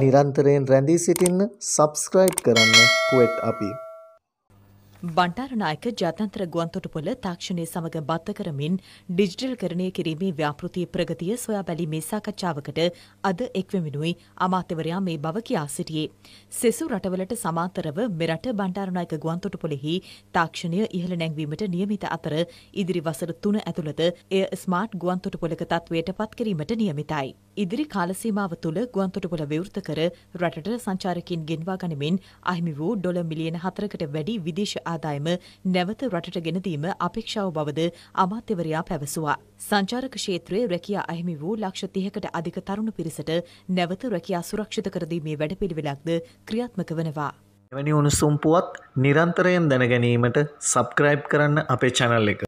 නිරන්තරයෙන් රැඳී සිටින්න සබස්ක්‍රයිබ් කරන්න කුවට් අපි. බණ්ඩාරනායක ජාත්‍යන්තර ගුවන්තොටුපොළ තාක්ෂණය සමඟ බද්ධ කරමින් ඩිජිටල් කරණය කිරීමේ ව්‍යාපෘතිය ප්‍රගතිය සොයා බැලීමේ සාකච්ඡාවකට අද එක්වමිනුයි අමාත්‍යවරයා මේ බව කියා සිටියේ. සෙසු රටවලට සමාන්තරව මෙරට බණ්ඩාරනායක ගුවන්තොටුපොළෙහි තාක්ෂණය ඉහළ නැංවීමට නියමිත අතර ඉදිරි වසර තුන ඇතුළත එය ස්මාර්ට් ගුවන්තොටුපොළක තත්වයට පත් කිරීමට නියමිතයි. ඉදිරි කාලසීමාව තුළ ගුවන්තොටුපොළ විවෘත කර රටට සංචාරකින් ගෙන්වා ගනිමින් අහිමි වූ ඩොල මිලියන හතරකට වැඩි විදේශ ආදායම නැවත රටට ගෙනදීම අපේක්ෂාව බවද අමාත්‍යවරයා පැවසුවා. සංචාරක ක්ෂේත්‍රයේ රැකියා අහිමි වූ ලක්ෂ තිහකට අධික තරුණ පිරිසට නැවත රැකියා සුරක්ෂිත කරදීමේ වැඩපිළිවෙලක්ද ක්‍රියාත්මක වනවා. එවැනි උණුසුම් පුවත් නිරන්තරයෙන් දැනගැනීමට සබස්ක්‍රයිබ් කරන්න අපේ චැනල් එක.